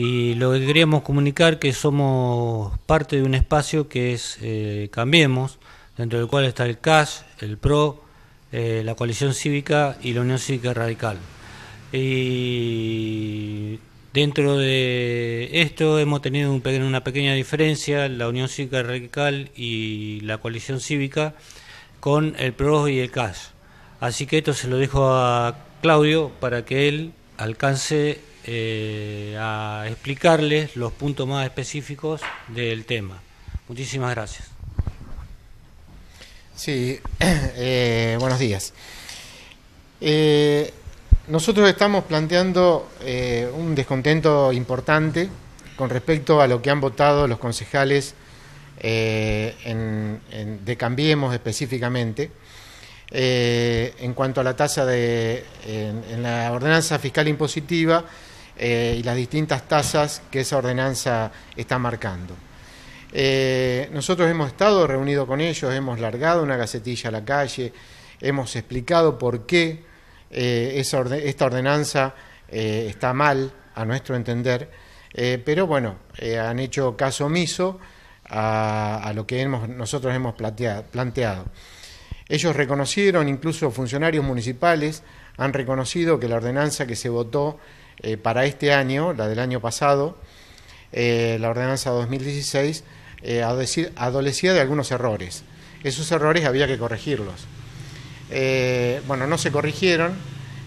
y lo que queríamos comunicar que somos parte de un espacio que es eh, Cambiemos, dentro del cual está el CAS, el PRO, eh, la coalición cívica y la Unión Cívica Radical. Y dentro de esto hemos tenido una pequeña diferencia, la Unión Cívica Radical y la coalición cívica, con el PRO y el CAS. Así que esto se lo dejo a Claudio para que él alcance eh, a explicarles los puntos más específicos del tema. Muchísimas gracias. Sí, eh, buenos días. Eh, nosotros estamos planteando un descontento importante con respecto a lo que han votado los concejales de Cambiemos específicamente. en cuanto a la tasa de en la ordenanza fiscal impositiva, eh, y las distintas tasas que esa ordenanza está marcando. Eh, nosotros hemos estado reunidos con ellos, hemos largado una gacetilla a la calle, hemos explicado por qué eh, esta ordenanza está mal, a nuestro entender, pero bueno, han hecho caso omiso a, lo que nosotros hemos planteado. Ellos reconocieron, incluso funcionarios municipales han reconocido que la ordenanza que se votó eh, para este año, la del año pasado, eh, la ordenanza 2016, eh, adolecía de algunos errores. Esos errores había que corregirlos. bueno, no se corrigieron,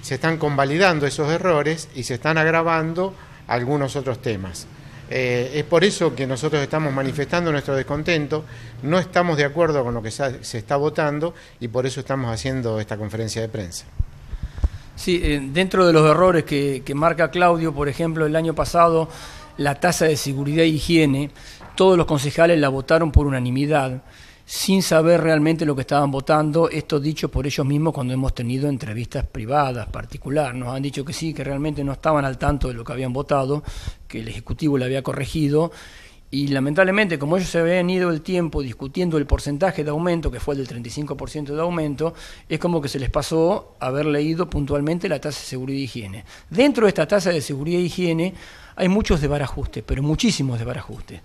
se están convalidando esos errores y se están agravando algunos otros temas. es por eso que nosotros estamos manifestando nuestro descontento, no estamos de acuerdo con lo que se está votando y por eso estamos haciendo esta conferencia de prensa. Sí, eh, dentro de los errores que, marca Claudio, por ejemplo, el año pasado, la tasa de seguridad e higiene, todos los concejales la votaron por unanimidad sin saber realmente lo que estaban votando, esto dicho por ellos mismos cuando hemos tenido entrevistas privadas, particular, nos han dicho que sí, que realmente no estaban al tanto de lo que habían votado, que el Ejecutivo le había corregido y lamentablemente, como ellos se habían ido el tiempo discutiendo el porcentaje de aumento, que fue el del 35% de aumento, es como que se les pasó haber leído puntualmente la tasa de seguridad y higiene. Dentro de esta tasa de seguridad y higiene hay muchos desbarajustes, pero muchísimos desbarajustes.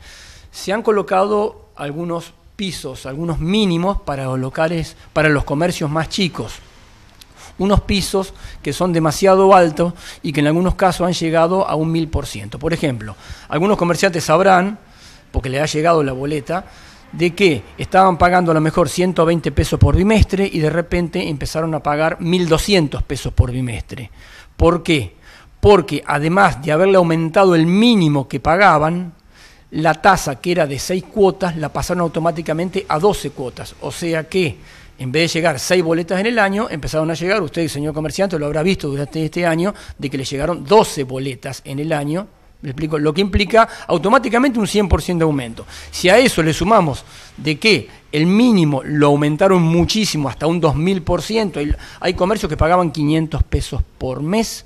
Se han colocado algunos pisos, algunos mínimos para los locales, para los comercios más chicos. Unos pisos que son demasiado altos y que en algunos casos han llegado a un mil por ciento. Por ejemplo, algunos comerciantes sabrán porque le ha llegado la boleta, de que estaban pagando a lo mejor 120 pesos por bimestre y de repente empezaron a pagar 1.200 pesos por bimestre. ¿Por qué? Porque además de haberle aumentado el mínimo que pagaban, la tasa que era de 6 cuotas la pasaron automáticamente a 12 cuotas. O sea que en vez de llegar 6 boletas en el año, empezaron a llegar, usted, señor comerciante, lo habrá visto durante este año, de que le llegaron 12 boletas en el año explico, lo que implica automáticamente un 100% de aumento. Si a eso le sumamos de que el mínimo lo aumentaron muchísimo, hasta un 2000%, hay, hay comercios que pagaban 500 pesos por mes,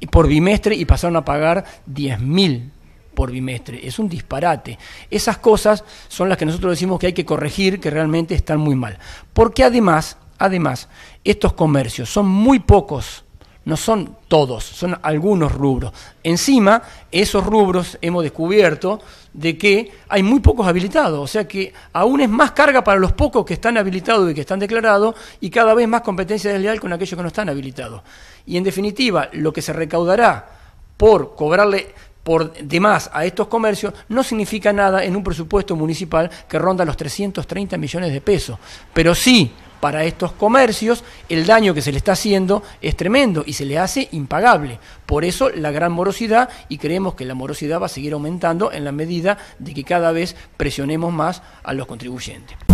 y por bimestre, y pasaron a pagar 10.000 por bimestre. Es un disparate. Esas cosas son las que nosotros decimos que hay que corregir, que realmente están muy mal. Porque además, además, estos comercios son muy pocos no son todos, son algunos rubros. Encima, esos rubros hemos descubierto de que hay muy pocos habilitados, o sea que aún es más carga para los pocos que están habilitados y que están declarados y cada vez más competencia desleal con aquellos que no están habilitados. Y en definitiva, lo que se recaudará por cobrarle por demás a estos comercios no significa nada en un presupuesto municipal que ronda los 330 millones de pesos, pero sí para estos comercios, el daño que se le está haciendo es tremendo y se le hace impagable. Por eso la gran morosidad y creemos que la morosidad va a seguir aumentando en la medida de que cada vez presionemos más a los contribuyentes.